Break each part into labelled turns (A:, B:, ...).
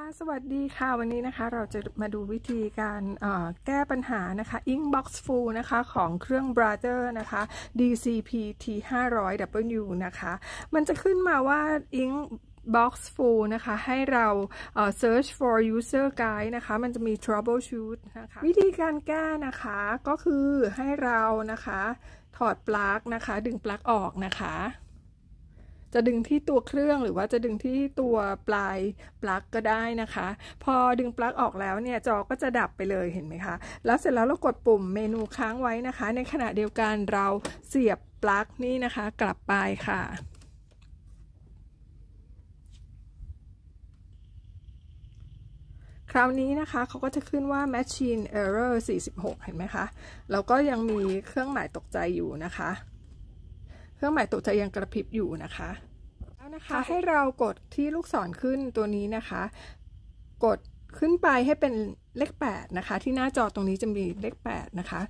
A: ค่ะสวัสดีค่ะวันนี้นะคะเราจะมาดูวิธีการแก้ปัญหานะคะ Inbox Full นะคะของเครื่อง Brother นะคะ DCP T500W นะคะ มันจะขึ้นมาว่า Ink box full นะคะ ให้เรา search for user guide นะคะมันจะมี troubleshoot นะคะวิธีการแก้นะคะก็คือให้เรานะคะถอดปลั๊กนะคะดึงปลั๊กออกนะคะจะดึงที่ตัวเครื่องหรือว่าจะดึงที่ตัวปลายปลั๊กก็ได้นะคะ พอดึงปลั๊กออกแล้วเนี่ยจอก็จะดับไปเลยเห็นไหมคะแล้วเสร็จแล้วเรากดปุ่มเมนูค้างไว้นะคะ ในขณะเดียวกันเราเสียบปลั๊กนี่นะคะกลับไปค่ะ คราวนี้นะคะเขาก็จะขึ้นว่า machine error 46 เห็นไหมคะแล้วก็ยังมีเครื่องหมายตกใจอยู่นะคะ เครื่องหมายตกใจยังกระพริบอยู่นะคะนะคะให้เรากดที่ลูกศรขึ้นตัวนี้นะคะ กดขึ้นไปให้เป็นเลข 8 นะคะ ที่หน้าจอตรงนี้จะมีเลข 8 นะคะ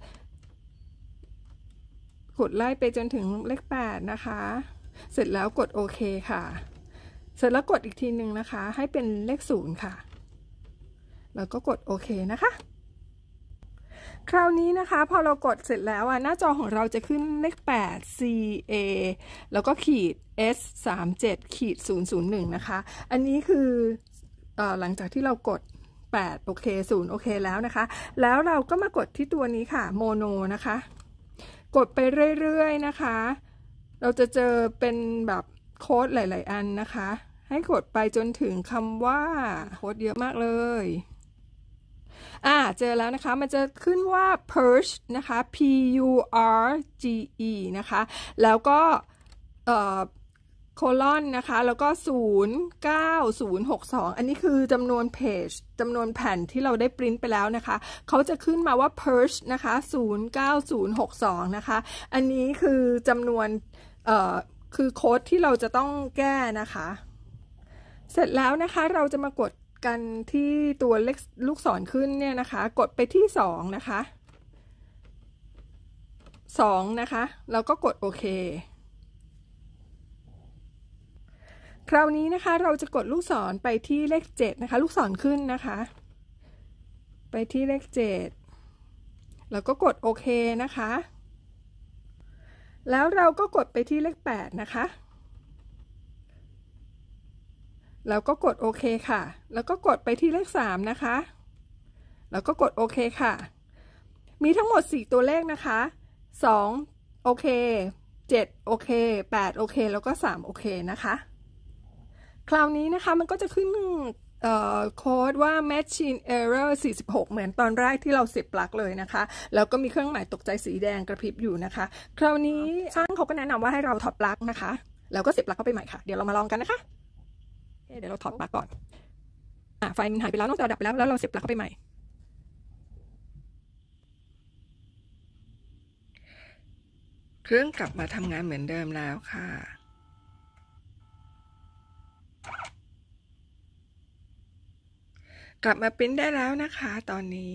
A: กดไล่ไปจนถึงเลข 8 นะคะ เสร็จแล้วกดโอเคค่ะ เสร็จแล้วกดอีกทีหนึ่งนะคะ ให้เป็นเลข 0 ค่ะแล้วก็กดโอเคนะคะคราวนี้นะคะ พอเรากดเสร็จแล้วอ่ะ หน้าจอของเราจะขึ้นเลข8 CA แล้วก็ขีด S 3 7ขีด001นะคะ อันนี้คืออหลังจากที่เรากด 8 โอเค 0 โอเคแล้วนะคะ แล้วเราก็มากดที่ตัวนี้ค่ะโมโนนะคะ กดไปเรื่อยๆนะคะ เราจะเจอเป็นแบบโค้ดหลายๆอันนะคะ ให้กดไปจนถึงคำว่าโค้ดเยอะมากเลยอ่าเจอแล้วนะคะ มันจะขึ้นว่า purge นะคะ p u r g e นะคะ แล้วก็เอ่อโคลอนนะคะ แล้วก็ 09062 อันนี้คือจำนวนเพจจำนวนแผ่นที่เราได้ปริ้นไปแล้วนะคะเขาจะขึ้นมาว่า purge นะคะ 09062 นะคะ อันนี้คือจำนวนเอ่อคือโค้ดที่เราจะต้องแก้นะคะ เสร็จแล้วนะคะ เราจะมากดกันที่ตัวเลขลูกศรขึ้นเนี่ยนะคะ กดไปที่ 2 นะคะ2นะคะแล้วก็กดโอเคคราวนี้นะคะเราจะกดลูกศรไปที่เลข 7 นะคะ ลูกศรขึ้นนะคะ ไปที่เลข 7 แล้วก็กดโอเคนะคะแล้วเราก็กดไปที่เลข 8 นะคะแล้วก็กดโอเคค่ะ แล้วก็กดไปที่เลข3นะคะ แล้วก็กดโอเคค่ะ มีทั้งหมด 4 ตัวเลขนะคะ2โอเค7โอเค8โอเค แล้วก็3โอเคนะคะ คราวนี้นะคะมันก็จะขึ้นโค้ดว่า machine error 46 เหมือนตอนแรกที่เราเสียบปลั๊กเลยนะคะ แล้วก็มีเครื่องหมายตกใจสีแดงกระพริบอยู่นะคะ คราวนี้ช่างเขาก็แนะนำว่าให้เราถอดปลั๊กนะคะ แล้วก็เสียบปลั๊กเข้าไปใหม่ค่ะ เดี๋ยวเรามาลองกันนะคะเดี๋ยวเราถอดปลั๊กก่อนอ่ะไฟมันหายไปแล้วนอกจากดับไปแล้วแล้วเราเสียบปลั๊กเข้าไปใหม่ เครื่องกลับมาทำงานเหมือนเดิมแล้วค่ะ กลับมาปริ้นได้แล้วนะคะตอนนี้